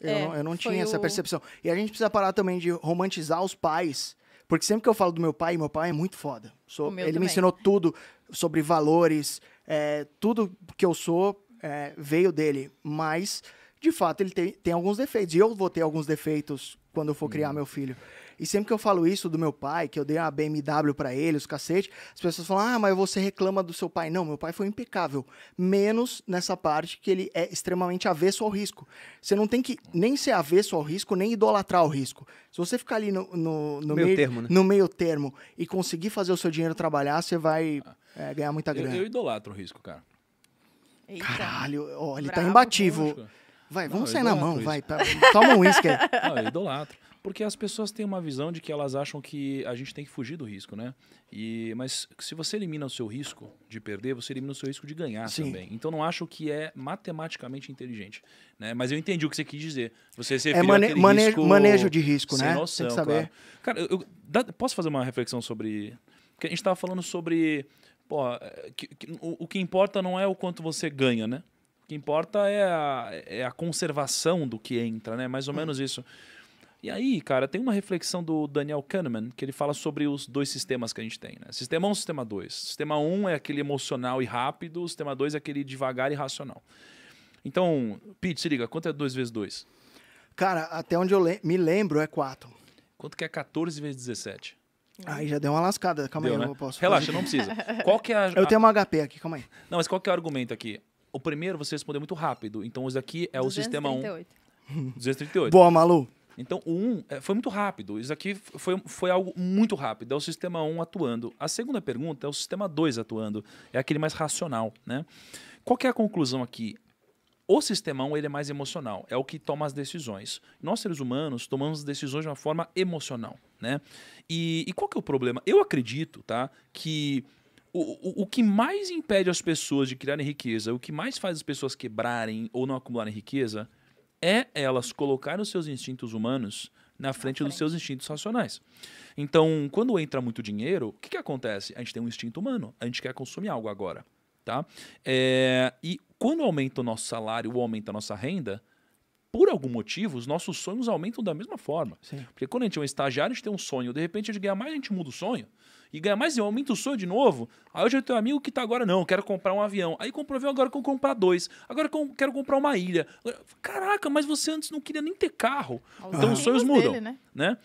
Eu, é, não, eu não tinha essa percepção. O... E a gente precisa parar também de romantizar os pais. Porque sempre que eu falo do meu pai, meu pai é muito foda. Sou, ele também. me ensinou tudo sobre valores, é, tudo que eu sou é, veio dele. Mas, de fato, ele tem, tem alguns defeitos. E eu vou ter alguns defeitos quando eu for criar uhum. meu filho. E sempre que eu falo isso do meu pai, que eu dei uma BMW para ele, os cacete, as pessoas falam: "Ah, mas você reclama do seu pai". Não, meu pai foi impecável, menos nessa parte que ele é extremamente avesso ao risco. Você não tem que nem ser avesso ao risco, nem idolatrar o risco. Se você ficar ali no, no, no meio, meio, termo, né? no meio termo e conseguir fazer o seu dinheiro trabalhar, você vai ah. é, ganhar muita grana. Eu, eu idolatro o risco, cara. Eita. Caralho, ó, ele tá Bravo, tá imbatível. Vai, vamos não, sair na mão, vai. Tá, toma um uísque aí. Não, eu idolatro. Porque as pessoas têm uma visão de que elas acham que a gente tem que fugir do risco, né? E, mas se você elimina o seu risco de perder, você elimina o seu risco de ganhar Sim. também. Então não acho que é matematicamente inteligente. Né? Mas eu entendi o que você quis dizer. Você se é mane mane risco manejo de risco, sem né? Noção, tem que saber. Claro. Cara, eu, eu dá, posso fazer uma reflexão sobre. Porque a gente estava falando sobre. Pô, é, que, que, o, o que importa não é o quanto você ganha, né? que importa é a, é a conservação do que entra, né? Mais ou hum. menos isso. E aí, cara, tem uma reflexão do Daniel Kahneman que ele fala sobre os dois sistemas que a gente tem, né? Sistema 1 um, sistema 2. Sistema 1 um é aquele emocional e rápido, o sistema 2 é aquele devagar e racional. Então, Pete, se liga, quanto é 2 vezes 2? Cara, até onde eu le me lembro é 4. Quanto que é 14 vezes 17? Aí já deu uma lascada, calma deu, aí, né? eu posso. Relaxa, fazer. não precisa. Qual que é a... Eu tenho uma HP aqui, calma aí. Não, mas qual que é o argumento aqui? O primeiro você respondeu muito rápido. Então, esse aqui é 238. o sistema 1. 238. Boa, Malu. Então, o 1 é, foi muito rápido. Isso aqui foi, foi algo muito rápido. É o sistema 1 atuando. A segunda pergunta é o sistema 2 atuando. É aquele mais racional, né? Qual é a conclusão aqui? O sistema 1 ele é mais emocional, é o que toma as decisões. Nós, seres humanos, tomamos decisões de uma forma emocional, né? E, e qual que é o problema? Eu acredito, tá, que o, o, o, que mais impede as pessoas de criarem riqueza, o que mais faz as pessoas quebrarem ou não acumularem riqueza, é elas colocarem os seus instintos humanos na frente dos seus instintos racionais. Então, quando entra muito dinheiro, o que, que acontece? A gente tem um instinto humano, a gente quer consumir algo agora. Tá? É, e quando aumenta o nosso salário ou aumenta a nossa renda, por algum motivo, os nossos sonhos aumentam da mesma forma. Sim. Porque quando a gente é um estagiário, a gente tem um sonho, de repente a gente ganha mais, a gente muda o sonho. E ganha mais, eu aumento o sonho de novo. Aí hoje eu tenho um amigo que tá agora, não, quero comprar um avião. Aí comprou um avião, agora eu quero comprar dois. Agora eu quero comprar uma ilha. caraca, mas você antes não queria nem ter carro. Os então os sonhos mudam. Dele, né? né?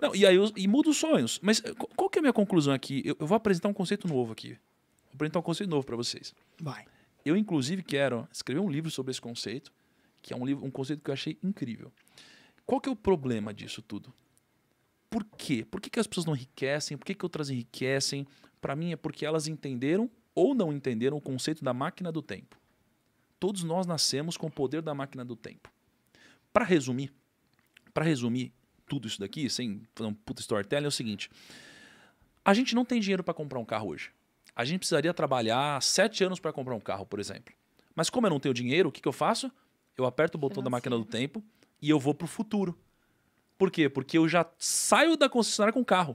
Não, e aí eu, e muda os sonhos. Mas eh, qual que é a minha conclusão aqui? Eu, eu vou apresentar um conceito novo aqui. Vou apresentar um conceito novo para vocês. Vai. Eu, inclusive, quero escrever um livro sobre esse conceito que é um livro, um conceito que eu achei incrível. Qual que é o problema disso tudo? Por quê? Por que, que as pessoas não enriquecem? Por que, que outras enriquecem? Para mim é porque elas entenderam ou não entenderam o conceito da máquina do tempo. Todos nós nascemos com o poder da máquina do tempo. Para resumir, para resumir tudo isso daqui, sem fazer um puta storytelling, é o seguinte: a gente não tem dinheiro para comprar um carro hoje. A gente precisaria trabalhar sete anos para comprar um carro, por exemplo. Mas como eu não tenho dinheiro, o que, que eu faço? eu aperto o botão da máquina do tempo e eu vou pro futuro. Por quê? Porque eu já saio da concessionária com o carro.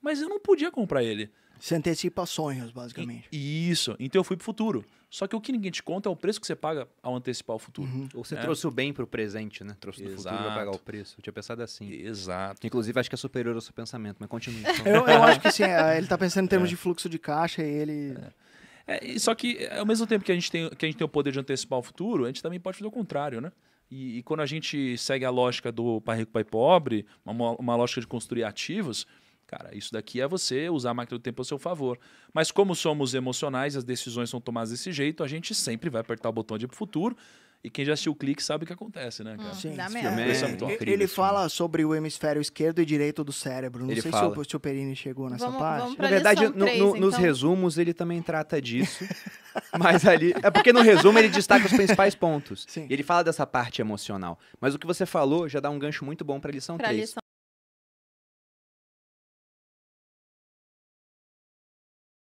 Mas eu não podia comprar ele. Você antecipa sonhos, basicamente. E, isso. Então eu fui pro futuro. Só que o que ninguém te conta é o preço que você paga ao antecipar o futuro. Uhum. Ou você é. trouxe o bem pro presente, né? Trouxe Exato. do futuro pra pagar o preço. Eu tinha pensado assim. Exato. Inclusive, acho que é superior ao seu pensamento, mas continue. Então. eu, eu, acho que sim. É, ele tá pensando em termos é. de fluxo de caixa e ele... É. É, só que, é, ao mesmo tempo que a, gente tem, que a gente tem o poder de antecipar o futuro, a gente também pode fazer o contrário, né? E, e quando a gente segue a lógica do pai rico, pai pobre, uma, uma lógica de construir ativos, Cara, isso daqui é você usar a máquina do tempo a seu favor. Mas como somos emocionais, as decisões são tomadas desse jeito, a gente sempre vai apertar o botão de ir pro futuro. E quem já assistiu o clique sabe o que acontece, né, cara? Hum, Sim, Dá É incrível, é ele fala sobre o hemisfério esquerdo e direito do cérebro. Não ele sei fala. se o Perini chegou nessa vamos, parte. Vamos Na verdade, 3, no, no, então. nos resumos ele também trata disso. mas ali. É porque no resumo ele destaca os principais pontos. Sim. E ele fala dessa parte emocional. Mas o que você falou já dá um gancho muito bom para a lição pra 3. Lição